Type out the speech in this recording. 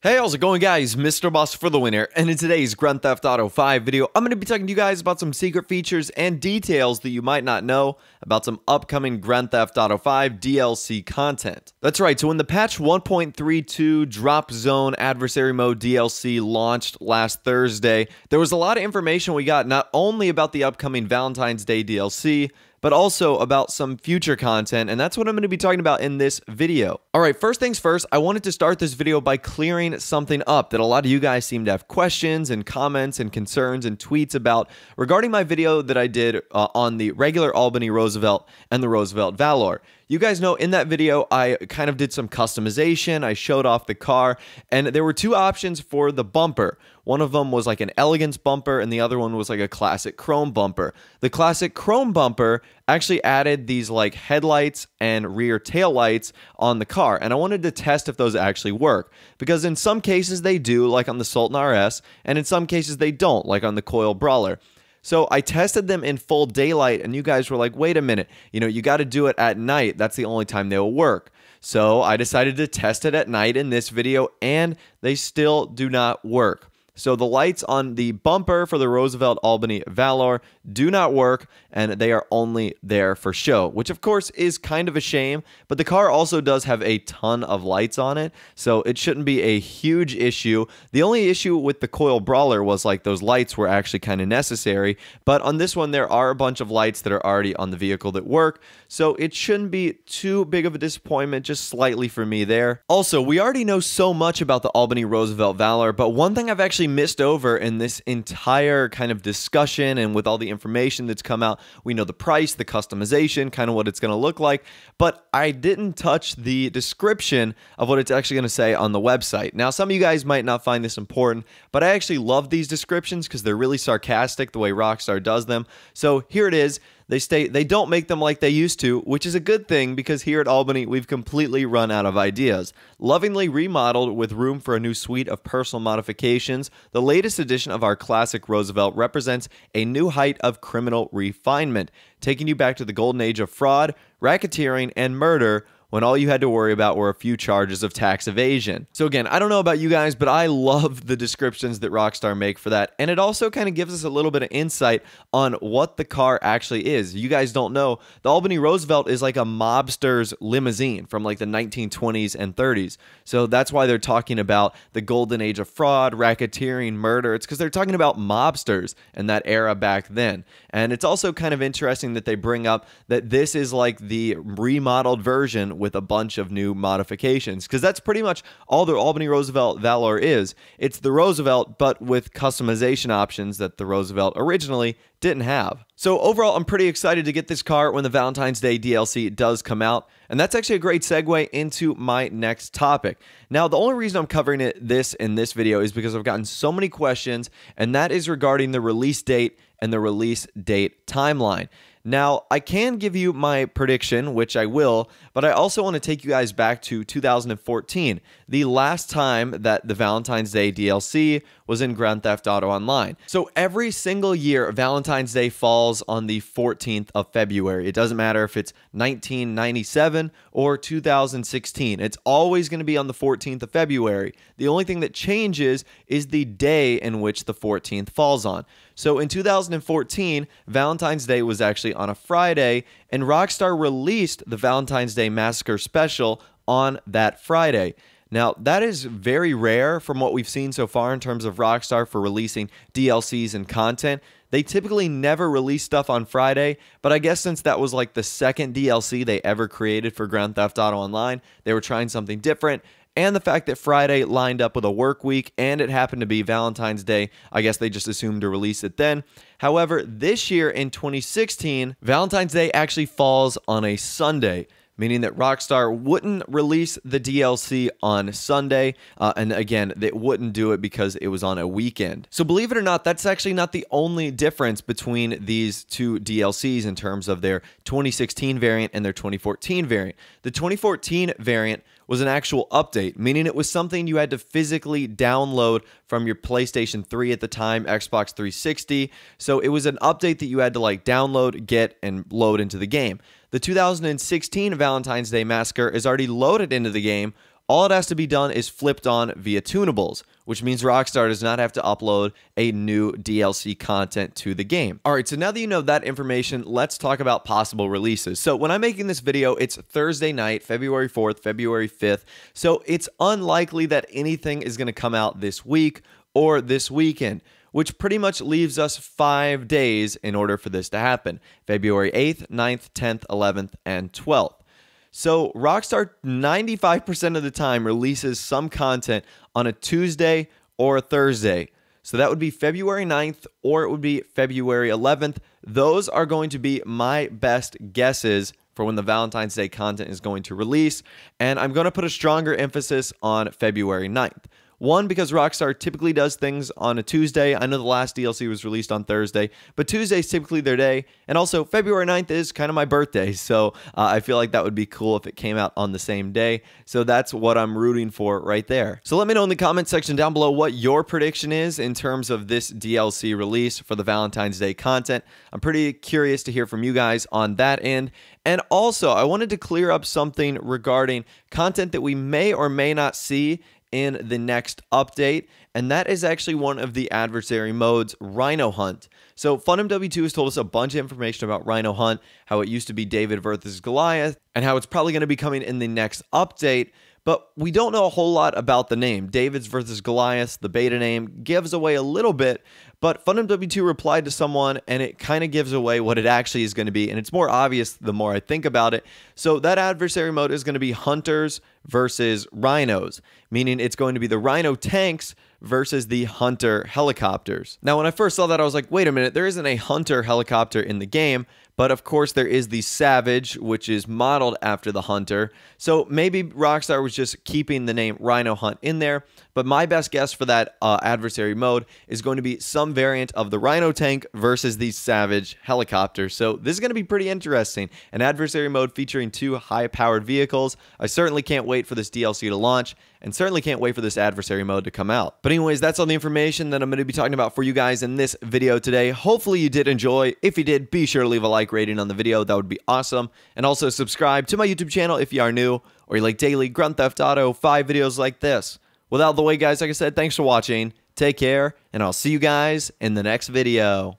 Hey, how's it going guys? Mr. Boss for the winner, and in today's Grand Theft Auto 5 video, I'm going to be talking to you guys about some secret features and details that you might not know about some upcoming Grand Theft Auto 5 DLC content. That's right, so when the patch 1.32 Drop Zone Adversary Mode DLC launched last Thursday, there was a lot of information we got not only about the upcoming Valentine's Day DLC, but also about some future content, and that's what I'm going to be talking about in this video. All right, first things first, I wanted to start this video by clearing something up that a lot of you guys seem to have questions and comments and concerns and tweets about regarding my video that I did uh, on the regular Albany Roosevelt and the Roosevelt Valor. You guys know in that video, I kind of did some customization. I showed off the car, and there were two options for the bumper. One of them was like an elegance bumper, and the other one was like a classic chrome bumper. The classic chrome bumper actually added these like headlights and rear tail lights on the car, and I wanted to test if those actually work because in some cases they do, like on the Sultan RS, and in some cases they don't, like on the Coil Brawler. So I tested them in full daylight, and you guys were like, wait a minute, you know, you got to do it at night. That's the only time they'll work. So I decided to test it at night in this video, and they still do not work. So the lights on the bumper for the Roosevelt Albany Valor do not work and they are only there for show, which of course is kind of a shame, but the car also does have a ton of lights on it, so it shouldn't be a huge issue. The only issue with the Coil Brawler was like those lights were actually kind of necessary, but on this one there are a bunch of lights that are already on the vehicle that work, so it shouldn't be too big of a disappointment, just slightly for me there. Also, we already know so much about the Albany Roosevelt Valor, but one thing I've actually missed over in this entire kind of discussion and with all the information that's come out. We know the price, the customization, kind of what it's going to look like, but I didn't touch the description of what it's actually going to say on the website. Now, some of you guys might not find this important, but I actually love these descriptions because they're really sarcastic the way Rockstar does them. So here it is. They stay they don't make them like they used to, which is a good thing because here at Albany we've completely run out of ideas. Lovingly remodeled with room for a new suite of personal modifications, the latest edition of our classic Roosevelt represents a new height of criminal refinement, taking you back to the golden age of fraud, racketeering, and murder when all you had to worry about were a few charges of tax evasion. So, again, I don't know about you guys, but I love the descriptions that Rockstar make for that. And it also kind of gives us a little bit of insight on what the car actually is. You guys don't know, the Albany Roosevelt is like a mobster's limousine from like the 1920s and 30s. So, that's why they're talking about the golden age of fraud, racketeering, murder. It's because they're talking about mobsters and that era back then. And it's also kind of interesting that they bring up that this is like the remodeled version with a bunch of new modifications because that's pretty much all the Albany Roosevelt Valor is. It's the Roosevelt, but with customization options that the Roosevelt originally didn't have. So overall, I'm pretty excited to get this car when the Valentine's Day DLC does come out. And that's actually a great segue into my next topic. Now, the only reason I'm covering it this in this video is because I've gotten so many questions, and that is regarding the release date and the release date timeline. Now, I can give you my prediction, which I will, but I also want to take you guys back to 2014, the last time that the Valentine's Day DLC was in Grand Theft Auto Online. So every single year, Valentine's Day falls on the 14th of February. It doesn't matter if it's 1997 or 2016, it's always going to be on the 14th of February. The only thing that changes is the day in which the 14th falls on. So in 2014, Valentine's Day was actually on a Friday, and Rockstar released the Valentine's Day Massacre special on that Friday. Now, that is very rare from what we've seen so far in terms of Rockstar for releasing DLCs and content. They typically never release stuff on Friday, but I guess since that was like the second DLC they ever created for Grand Theft Auto Online, they were trying something different and the fact that Friday lined up with a work week and it happened to be Valentine's Day. I guess they just assumed to release it then. However, this year in 2016, Valentine's Day actually falls on a Sunday meaning that Rockstar wouldn't release the DLC on Sunday. Uh, and again, they wouldn't do it because it was on a weekend. So, believe it or not, that's actually not the only difference between these two DLCs in terms of their 2016 variant and their 2014 variant. The 2014 variant was an actual update, meaning it was something you had to physically download from your PlayStation 3 at the time, Xbox 360. So it was an update that you had to like download, get, and load into the game. The 2016 Valentine's Day Massacre is already loaded into the game all it has to be done is flipped on via tunables, which means Rockstar does not have to upload a new DLC content to the game. All right, so now that you know that information, let's talk about possible releases. So when I'm making this video, it's Thursday night, February 4th, February 5th, so it's unlikely that anything is gonna come out this week or this weekend which pretty much leaves us five days in order for this to happen February 8th, 9th, 10th, 11th, and 12th. So, Rockstar 95% of the time releases some content on a Tuesday or a Thursday. So, that would be February 9th or it would be February 11th. Those are going to be my best guesses for when the Valentine's Day content is going to release. And I'm going to put a stronger emphasis on February 9th. One, because Rockstar typically does things on a Tuesday. I know the last DLC was released on Thursday, but Tuesday is typically their day. And also, February 9th is kind of my birthday. So uh, I feel like that would be cool if it came out on the same day. So that's what I'm rooting for right there. So let me know in the comment section down below what your prediction is in terms of this DLC release for the Valentine's Day content. I'm pretty curious to hear from you guys on that end. And also, I wanted to clear up something regarding content that we may or may not see in the next update, and that is actually one of the adversary modes, Rhino Hunt. So FunMW2 has told us a bunch of information about Rhino Hunt, how it used to be David versus Goliath, and how it's probably going to be coming in the next update but we don't know a whole lot about the name. David's versus Goliath, the beta name, gives away a little bit, but w 2 replied to someone and it kind of gives away what it actually is going to be. And it's more obvious the more I think about it. So that adversary mode is going to be hunters versus rhinos, meaning it's going to be the rhino tanks versus the hunter helicopters. Now, when I first saw that, I was like, wait a minute, there isn't a hunter helicopter in the game, but of course, there is the Savage, which is modeled after the Hunter. So maybe Rockstar was just keeping the name Rhino Hunt in there. But my best guess for that uh, adversary mode is going to be some variant of the Rhino tank versus the Savage helicopter. So this is going to be pretty interesting. An adversary mode featuring two high powered vehicles. I certainly can't wait for this DLC to launch and certainly can't wait for this adversary mode to come out. But anyways, that's all the information that I'm going to be talking about for you guys in this video today. Hopefully you did enjoy. If you did, be sure to leave a like like rating on the video, that would be awesome. And also subscribe to my YouTube channel if you are new or you like daily Grunt Theft Auto 5 videos like this. Without the way, guys, like I said, thanks for watching. Take care, and I'll see you guys in the next video.